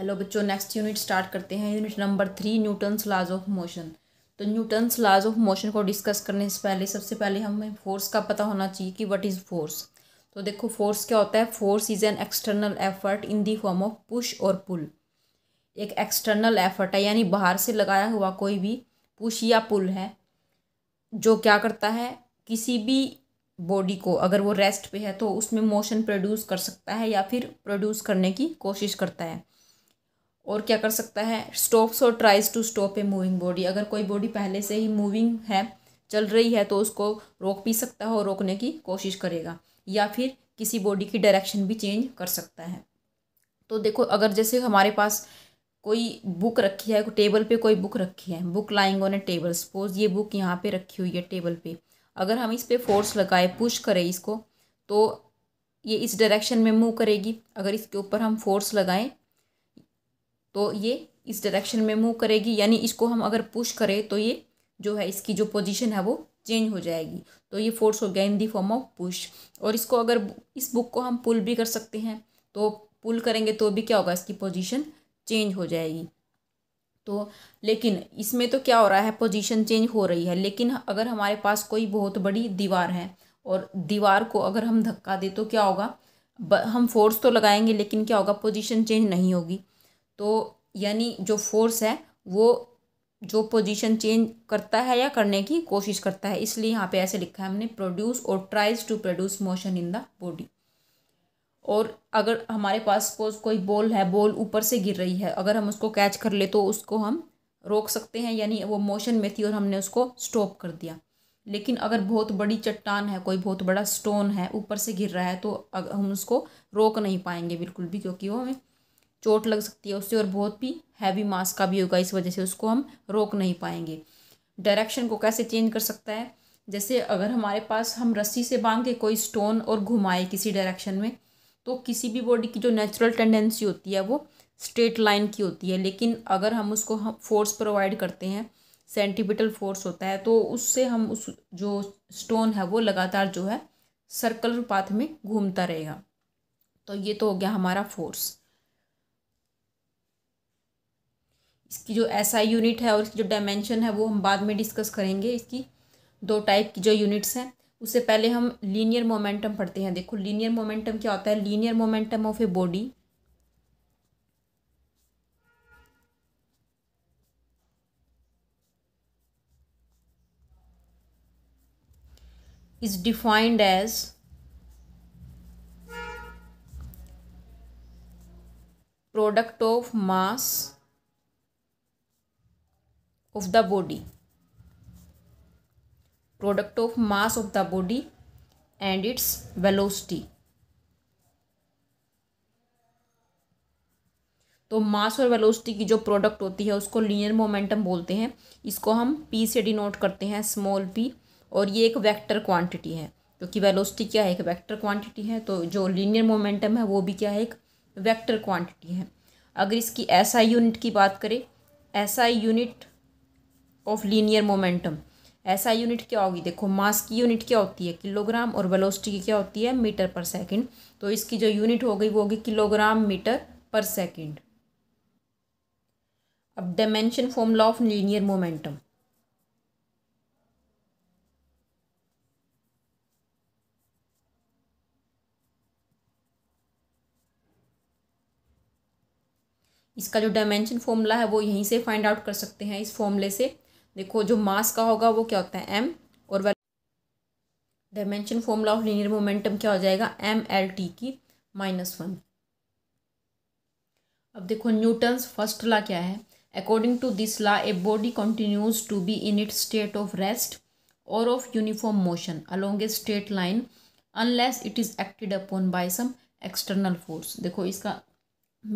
Hello बच्चों next unit start करते हैं unit number three Newton's laws of motion तो न्यूटन्स लाज ऑफ मोशन को डिस्कस करने से पहले सबसे पहले हमें फोर्स का पता होना चाहिए कि व्हाट इज़ फोर्स तो देखो फोर्स क्या होता है force is an external effort in the form of push और पुल एक एक्सटर्नल एफर्ट है यानी बाहर से लगाया हुआ कोई भी पुश या पुल है जो क्या करता है किसी भी बॉडी को अगर वो रेस्ट पे है तो उसमें मोशन प्रोड्यूस कर सकता है या फिर प्रोड्यूस करने की कोशिश करता है और क्या कर सकता है स्टॉप्स और tries to stop a moving body अगर कोई बॉडी पहले से ही मूविंग है चल रही है तो उसको रोक भी सकता है और रोकने की कोशिश करेगा या फिर किसी बॉडी की डायरेक्शन भी चेंज कर सकता है तो देखो अगर जैसे हमारे पास कोई बुक रखी है टेबल पे कोई बुक रखी है book lying on a table suppose ये बुक यहाँ पे रखी हुई है टेबल पे अगर हम इस पर फोर्स लगाए पुश करें इसको तो ये इस डायरेक्शन में मूव करेगी अगर इसके ऊपर हम फोर्स लगाएं तो ये इस डायरेक्शन में मूव करेगी यानी इसको हम अगर पुश करें तो ये जो है इसकी जो पोजीशन है वो चेंज हो जाएगी तो ये फोर्स हो गया in the form of push और इसको अगर इस बुक को हम पुल भी कर सकते हैं तो पुल करेंगे तो भी क्या होगा इसकी पोजीशन चेंज हो जाएगी तो लेकिन इसमें तो क्या हो रहा है पोजीशन चेंज हो रही है लेकिन अगर हमारे पास कोई बहुत बड़ी दीवार है और दीवार को अगर हम धक्का दें तो क्या होगा हम फोर्स तो लगाएंगे लेकिन क्या होगा पोजीशन चेंज नहीं होगी तो यानी जो फोर्स है वो जो पोजीशन चेंज करता है या करने की कोशिश करता है इसलिए यहाँ पे ऐसे लिखा है हमने प्रोड्यूस और tries to produce motion in the body और अगर हमारे पास सपोज कोई बॉल है बॉल ऊपर से गिर रही है अगर हम उसको कैच कर ले तो उसको हम रोक सकते हैं यानी वो मोशन में थी और हमने उसको स्टॉप कर दिया लेकिन अगर बहुत बड़ी चट्टान है कोई बहुत बड़ा स्टोन है ऊपर से गिर रहा है तो हम उसको रोक नहीं पाएंगे बिल्कुल भी क्योंकि वो हमें चोट लग सकती है उससे और बहुत भी हैवी मास का भी होगा इस वजह से उसको हम रोक नहीं पाएंगे डायरेक्शन को कैसे चेंज कर सकता है जैसे अगर हमारे पास हम रस्सी से बांध के कोई स्टोन और घुमाए किसी डायरेक्शन में तो किसी भी बॉडी की जो नेचुरल टेंडेंसी होती है वो स्ट्रेट लाइन की होती है लेकिन अगर हम उसको हम फोर्स प्रोवाइड करते हैं सेंटीमीटल फोर्स होता है तो उससे हम उस जो स्टोन है वो लगातार जो है सर्कल पाथ में घूमता रहेगा तो ये तो हो गया हमारा फोर्स इसकी जो ऐसा यूनिट है और इसकी जो डायमेंशन है वो हम बाद में डिस्कस करेंगे इसकी दो टाइप की जो यूनिट्स हैं उससे पहले हम लीनियर मोमेंटम पढ़ते हैं देखो लीनियर मोमेंटम क्या होता है linear momentum of a body is defined as product of mass of the body product of mass of the body and its velocity तो मास और वेलोसिटी की जो प्रोडक्ट होती है उसको लीनियर मोमेंटम बोलते हैं इसको हम पी से डिनोट करते हैं स्मॉल पी और ये एक वेक्टर क्वांटिटी है क्योंकि वेलोसिटी क्या है एक वेक्टर क्वांटिटी है तो जो लीनियर मोमेंटम है वो भी क्या है एक वेक्टर क्वांटिटी है अगर इसकी एसआई SI यूनिट की बात करें SI SI unit of linear momentum ऐसा यूनिट क्या होगी देखो मास की यूनिट क्या होती है किलोग्राम और वेलोसिटी की क्या होती है मीटर पर सेकंड तो इसकी जो यूनिट हो गई वो होगी किलोग्राम मीटर पर सेकंड अब dimension formula of linear momentum इसका जो डायमेंशन फॉर्मूला है वो यहीं से फाइंड आउट कर सकते हैं इस फॉर्मूले से देखो जो मास का होगा वो क्या होता है एम और value dimension formula of linear momentum क्या हो जाएगा एम एल टी की माइनस वन अब देखो न्यूटन्स फर्स्ट लॉ क्या है according to this law a body continues to be in it state of rest और of uniform motion along a straight line unless it is acted upon by some external force देखो इसका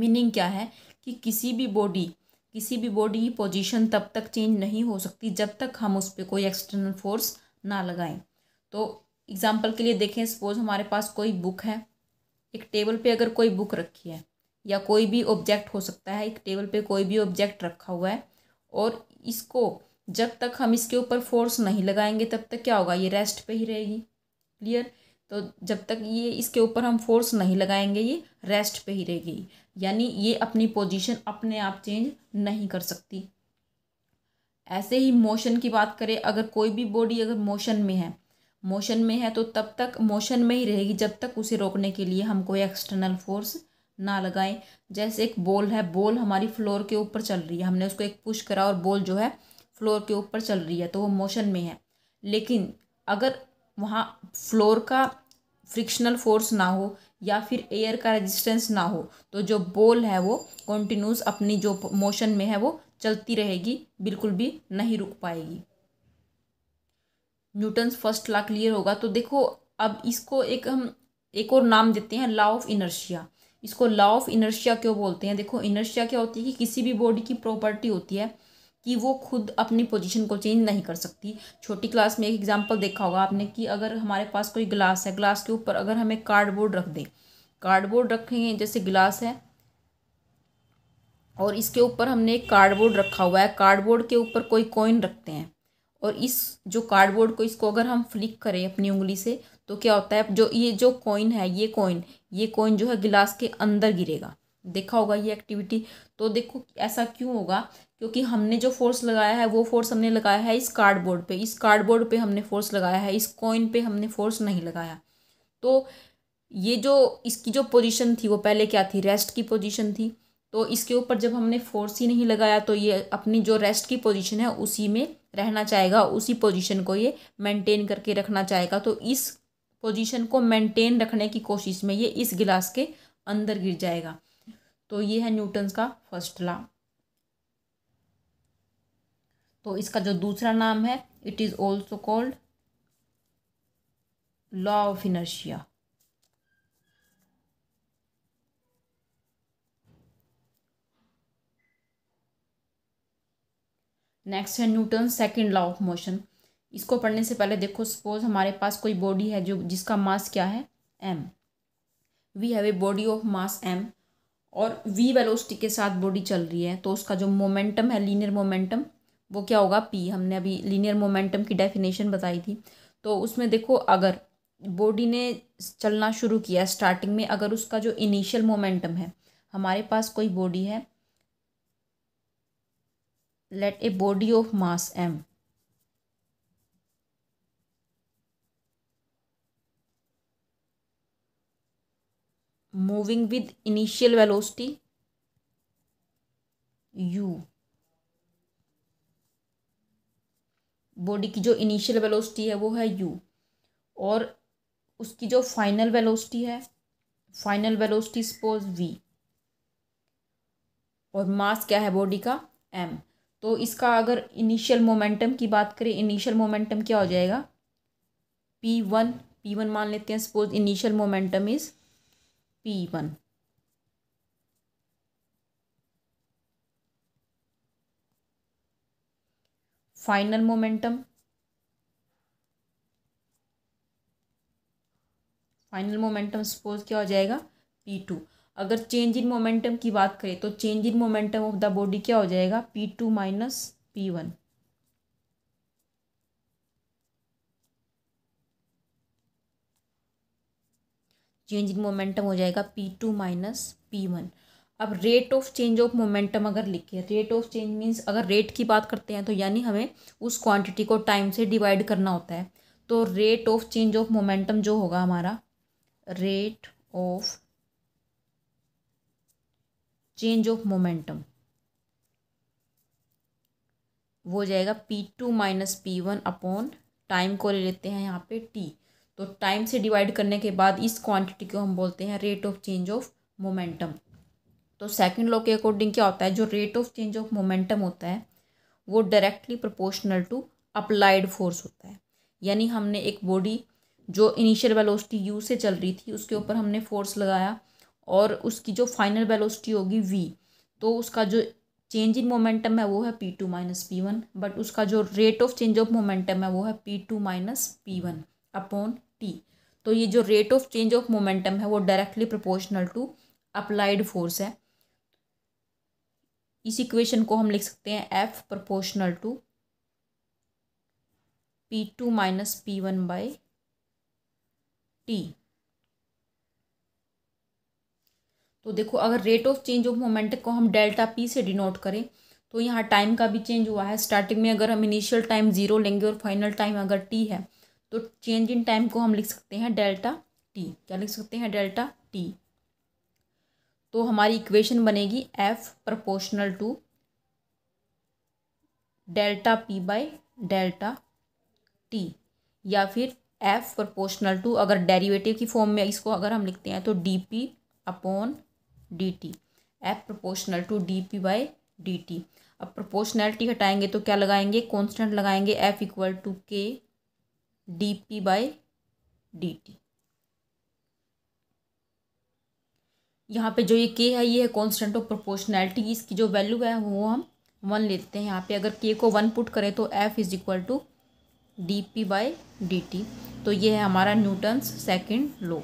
meaning क्या है कि किसी भी body किसी भी बॉडी की पोजीशन तब तक चेंज नहीं हो सकती जब तक हम उस पर कोई एक्सटर्नल फोर्स ना लगाएं तो एग्ज़ाम्पल के लिए देखें सपोज़ हमारे पास कोई बुक है एक टेबल पे अगर कोई बुक रखी है या कोई भी ऑब्जेक्ट हो सकता है एक टेबल पे कोई भी ऑब्जेक्ट रखा हुआ है और इसको जब तक हम इसके ऊपर फोर्स नहीं लगाएंगे तब तक क्या होगा ये रेस्ट पर ही रहेगी क्लियर तो जब तक ये इसके ऊपर हम फोर्स नहीं लगाएंगे ये रेस्ट पे ही रहेगी यानी ये अपनी पोजीशन अपने आप चेंज नहीं कर सकती ऐसे ही मोशन की बात करें अगर कोई भी बॉडी अगर मोशन में है मोशन में है तो तब तक मोशन में ही रहेगी जब तक उसे रोकने के लिए हम कोई एक्सटर्नल फोर्स ना लगाएं जैसे एक बॉल है बॉल हमारी फ्लोर के ऊपर चल रही है हमने उसको एक पुश करा और बॉल जो है फ्लोर के ऊपर चल रही है तो वो मोशन में है लेकिन अगर वहाँ फ्लोर का फ्रिक्शनल फोर्स ना हो या फिर एयर का रेजिस्टेंस ना हो तो जो बॉल है वो कॉन्टिन्यूस अपनी जो मोशन में है वो चलती रहेगी बिल्कुल भी नहीं रुक पाएगी न्यूटन्स फर्स्ट लॉ क्लियर होगा तो देखो अब इसको एक हम एक और नाम देते हैं लॉ ऑफ इनर्शिया इसको लॉ ऑफ इनर्शिया क्यों बोलते हैं देखो इनर्शिया क्या होती है कि किसी भी बॉडी की प्रॉपर्टी होती है कि वो खुद अपनी पोजीशन को चेंज नहीं कर सकती छोटी क्लास में एक एग्जांपल देखा होगा आपने कि अगर हमारे पास कोई गिलास है ग्लास के ऊपर अगर हमें कार्डबोर्ड रख दें कार्डबोर्ड रखेंगे जैसे गिलास है और इसके ऊपर हमने एक कार्डबोर्ड रखा हुआ है कार्डबोर्ड के ऊपर कोई कॉइन रखते हैं और इस जो कार्डबोर्ड को इसको अगर हम फ्लिक करें अपनी उंगली से तो क्या होता है जो ये जो कॉइन है ये कॉइन ये कॉइन जो है गिलास के अंदर गिरेगा देखा होगा ये एक्टिविटी तो देखो ऐसा क्यों होगा क्योंकि हमने जो फोर्स लगाया है वो फोर्स हमने लगाया है इस कार्डबोर्ड पे इस कार्डबोर्ड पे हमने फोर्स लगाया है इस कॉइन पे हमने फोर्स नहीं लगाया तो ये जो इसकी जो पोजीशन थी वो पहले क्या थी रेस्ट की पोजीशन थी तो इसके ऊपर जब हमने फोर्स ही नहीं लगाया तो ये अपनी जो रेस्ट की पोजीशन है उसी में रहना चाहेगा उसी पोजिशन को ये मैंटेन करके रखना चाहेगा तो इस पोजिशन को मैंटेन रखने की कोशिश में ये इस गिलास के अंदर गिर जाएगा तो ये है न्यूटन्स का फर्स्ट लॉ तो इसका जो दूसरा नाम है it is also called law of inertia next है Newton second law of motion इसको पढ़ने से पहले देखो सपोज हमारे पास कोई बॉडी है जो जिसका मास क्या है M we have a body of mass M और वी वेलोसिटी के साथ बॉडी चल रही है तो उसका जो मोमेंटम है लीनियर मोमेंटम वो क्या होगा पी हमने अभी लीनियर मोमेंटम की डेफिनेशन बताई थी तो उसमें देखो अगर बॉडी ने चलना शुरू किया स्टार्टिंग में अगर उसका जो इनिशियल मोमेंटम है हमारे पास कोई बॉडी है let a body of mass M moving with initial velocity U body की जो इनिशियल वेलोसिटी है वो है यू और उसकी जो फाइनल वेलोसिटी है फाइनल वेलोसिटी सपोज वी और मास क्या है बॉडी का एम तो इसका अगर इनिशियल मोमेंटम की बात करें इनिशियल मोमेंटम क्या हो जाएगा पी वन पी वन मान लेते हैं suppose initial momentum is P one final momentum final momentum suppose क्या हो जाएगा पी टू अगर चेंज इन मोमेंटम की बात करें तो change in momentum of the body क्या हो जाएगा P two minus P one change in momentum हो जाएगा P two minus P one अब rate of change of momentum अगर लिखिए रेट ऑफ चेंज मीन्स अगर रेट की बात करते हैं तो यानी हमें उस क्वांटिटी को टाइम से डिवाइड करना होता है तो rate of change of momentum जो होगा हमारा rate of change of momentum वो हो जाएगा P two minus P one upon time को ले लेते हैं यहाँ पे टी तो टाइम से डिवाइड करने के बाद इस क्वांटिटी को हम बोलते हैं rate of change of momentum तो सेकंड लॉ के अकॉर्डिंग क्या होता है जो rate of change of momentum होता है वो directly proportional to applied force होता है यानी हमने एक बॉडी जो इनिशियल वेलोसिटी यू से चल रही थी उसके ऊपर हमने फोर्स लगाया और उसकी जो फाइनल वेलोसिटी होगी वी तो उसका जो चेंज इन मोमेंटम है वो है P two minus P one but उसका जो rate of change of momentum है वो है P two minus P one upon T तो ये जो rate of change of momentum है वो directly proportional to applied force है इस इक्वेशन को हम लिख सकते हैं F proportional to P two minus P one by T तो देखो अगर rate of change of moment को हम डेल्टा पी से डिनोट करें तो यहाँ टाइम का भी चेंज हुआ है स्टार्टिंग में अगर हम इनिशियल टाइम ज़ीरो लेंगे और फाइनल टाइम अगर टी है तो चेंज इन टाइम को हम लिख सकते हैं डेल्टा टी क्या लिख सकते हैं डेल्टा टी तो हमारी इक्वेशन बनेगी F proportional to delta P by delta T या फिर एफ प्रपोर्शनल टू अगर डेरिवेटिव की फॉर्म में इसको अगर हम लिखते हैं तो D P upon D T F proportional to D P by D T अब प्रपोर्शनैलिटी हटाएंगे तो क्या लगाएंगे कॉन्स्टेंट लगाएंगे F equal to K D P by D T यहाँ पे जो ये के है ये है कॉन्स्टेंट ऑफ प्रोपोर्शनैलिटी इसकी जो वैल्यू है वो हम वन लेते हैं यहाँ पे अगर के को वन पुट करें तो F is equal to D P by D T तो ये है हमारा न्यूटन्स सेकेंड लो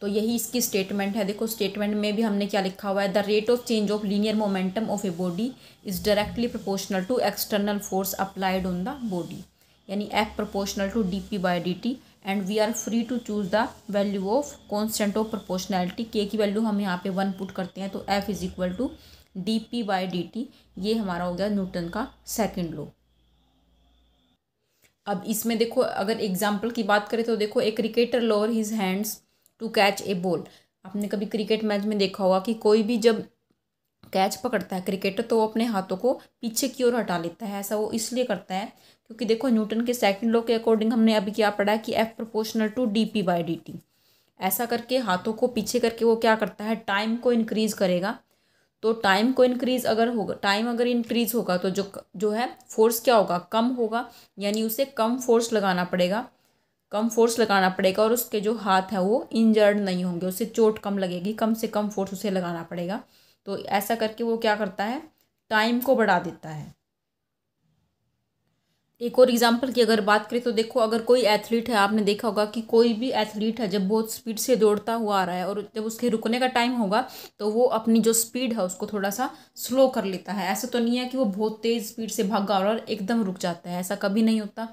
तो यही इसकी स्टेटमेंट है देखो स्टेटमेंट में भी हमने क्या लिखा हुआ है the rate of change of linear momentum of a body is directly proportional to external force applied on the body यानी F proportional to D P by D T and we are free to choose the value of constant of proportionality K की value हम यहाँ पे one put करते हैं तो F is equal to D P by D T ये हमारा हो गया न्यूटन का सेकेंड लो अब इसमें देखो अगर एग्जाम्पल की बात करें तो देखो a cricketer lower his hands to catch a ball आपने कभी क्रिकेट मैच में देखा होगा कि कोई भी जब कैच पकड़ता है क्रिकेटर तो वो अपने हाथों को पीछे की ओर हटा लेता है ऐसा वो इसलिए करता है क्योंकि देखो न्यूटन के सेकंड लॉ के अकॉर्डिंग हमने अभी क्या पढ़ा कि F proportional to D P by D T ऐसा करके हाथों को पीछे करके वो क्या करता है टाइम को इनक्रीज़ करेगा तो टाइम को इनक्रीज़ अगर होगा टाइम अगर इंक्रीज़ होगा तो जो जो है फोर्स क्या होगा कम होगा यानी उसे कम फोर्स लगाना पड़ेगा कम फोर्स लगाना पड़ेगा और उसके जो हाथ है वो इंजर्ड नहीं होंगे उसे चोट कम लगेगी कम से कम फोर्स उसे लगाना पड़ेगा तो ऐसा करके वो क्या करता है टाइम को बढ़ा देता है एक और एग्जांपल की अगर बात करें तो देखो अगर कोई एथलीट है आपने देखा होगा कि कोई भी एथलीट है जब बहुत स्पीड से दौड़ता हुआ आ रहा है और जब उसके रुकने का टाइम होगा तो वो अपनी जो स्पीड है उसको थोड़ा सा स्लो कर लेता है ऐसा तो नहीं है कि वो बहुत तेज़ स्पीड से भागा और एकदम रुक जाता है ऐसा कभी नहीं होता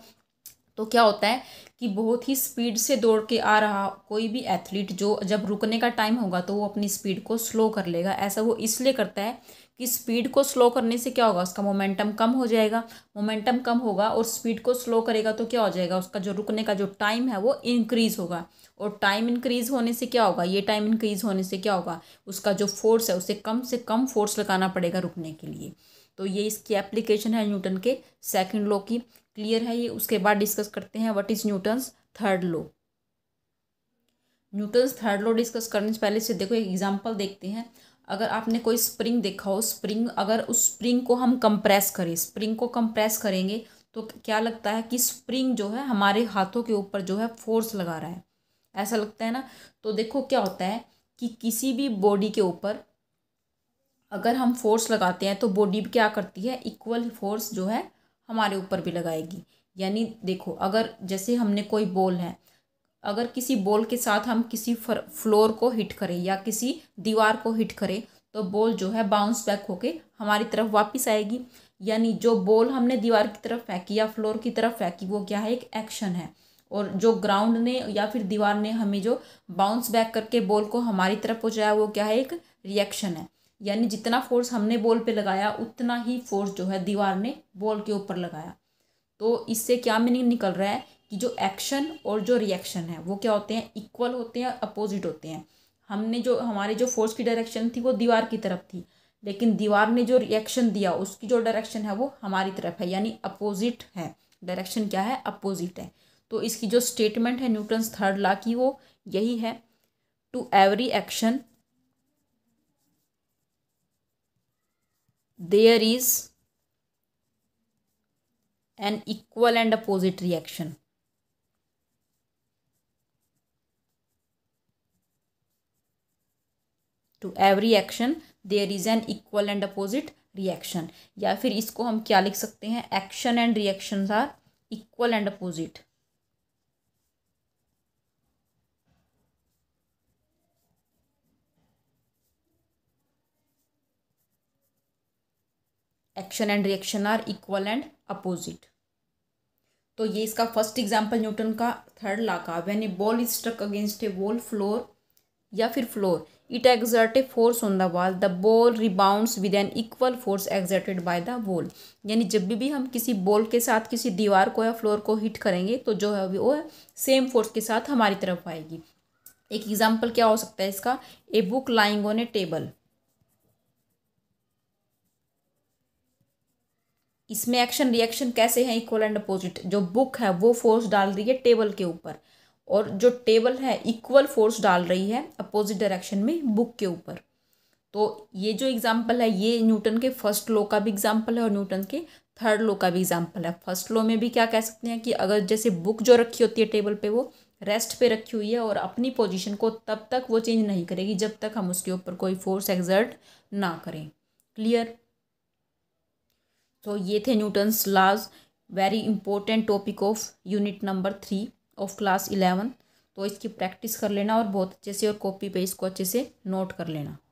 तो क्या होता है कि बहुत ही स्पीड से दौड़ के आ रहा कोई भी एथलीट जो जब रुकने का टाइम होगा तो वो अपनी स्पीड को स्लो कर लेगा ऐसा वो इसलिए करता है कि स्पीड को स्लो करने से क्या होगा उसका मोमेंटम कम हो जाएगा मोमेंटम कम होगा और स्पीड को स्लो करेगा तो क्या हो जाएगा उसका जो रुकने का जो टाइम है वो इंक्रीज़ होगा और टाइम इंक्रीज़ होने से क्या होगा ये टाइम इंक्रीज़ होने से क्या होगा उसका जो फोर्स है उसे कम से कम फोर्स लगाना पड़ेगा रुकने के लिए तो ये इसकी एप्लीकेशन है न्यूटन के सेकंड लॉ की क्लियर है ये उसके बाद डिस्कस करते हैं what is Newton's third law Newton's third law discuss करने से पहले से देखो एक एग्जाम्पल देखते हैं अगर आपने कोई स्प्रिंग देखा हो स्प्रिंग अगर उस स्प्रिंग को हम कंप्रेस करें स्प्रिंग को कंप्रेस करेंगे तो क्या लगता है कि स्प्रिंग जो है हमारे हाथों के ऊपर जो है फोर्स लगा रहा है ऐसा लगता है ना तो देखो क्या होता है कि किसी भी बॉडी के ऊपर अगर हम फोर्स लगाते हैं तो बॉडी क्या करती है इक्वल फोर्स जो है हमारे ऊपर भी लगाएगी यानी देखो अगर जैसे हमने कोई बॉल है अगर किसी बॉल के साथ हम किसी फ्लोर को हिट करें या किसी दीवार को हिट करें तो बॉल जो है बाउंस बैक होके हमारी तरफ वापस आएगी यानी जो बॉल हमने दीवार की तरफ फेंकी या फ्लोर की तरफ फेंकी वो क्या है एक एक्शन है और जो ग्राउंड ने या फिर दीवार ने हमें जो बाउंस बैक करके बॉल को हमारी तरफ पहुँचाया वो क्या है एक रिएक्शन है यानी जितना फोर्स हमने बॉल पे लगाया उतना ही फोर्स जो है दीवार ने बॉल के ऊपर लगाया तो इससे क्या मीनिंग निकल रहा है कि जो एक्शन और जो रिएक्शन है वो क्या होते हैं इक्वल होते हैं अपोजिट होते हैं हमने जो हमारे जो फोर्स की डायरेक्शन थी वो दीवार की तरफ थी लेकिन दीवार ने जो रिएक्शन दिया उसकी जो डायरेक्शन है वो हमारी तरफ है यानी अपोजिट है डायरेक्शन क्या है अपोजिट है तो इसकी जो स्टेटमेंट है न्यूटन्स थर्ड ला की वो यही है to every action there is an equal and opposite reaction. To every action there is an equal and opposite reaction या फिर इसको हम क्या लिख सकते हैं action and reaction are equal and opposite action and reaction are equal and opposite तो ये इसका फर्स्ट एग्जाम्पल न्यूटन का थर्ड ला का when a ball is struck against a wall floor या फिर floor it exert A force on the wall the ball rebound with an equal force exerted by the wall यानी जब भी भी हम किसी बॉल के साथ किसी दीवार को या फ्लोर को हिट करेंगे तो जो है वो सेम फोर्स के साथ हमारी तरफ आएगी एक एग्जाम्पल क्या हो सकता है इसका a book lying on a table इसमें एक्शन रिएक्शन कैसे हैं इक्वल एंड अपोजिट जो बुक है वो फोर्स डाल रही है टेबल के ऊपर और जो टेबल है इक्वल फोर्स डाल रही है अपोजिट डायरेक्शन में बुक के ऊपर तो ये जो एग्जाम्पल है ये न्यूटन के फर्स्ट लॉ का भी एग्जाम्पल है और न्यूटन के थर्ड लॉ का भी एग्जाम्पल है फर्स्ट लॉ में भी क्या कह सकते हैं कि अगर जैसे बुक जो रखी होती है टेबल पे वो रेस्ट पे रखी हुई है और अपनी पोजीशन को तब तक वो चेंज नहीं करेगी जब तक हम उसके ऊपर कोई फोर्स एग्जर्ट ना करें क्लियर तो ये थे Newton's laws very important topic of unit number three of class eleven तो इसकी प्रैक्टिस कर लेना और बहुत अच्छे से और कॉपी पे इसको अच्छे से नोट कर लेना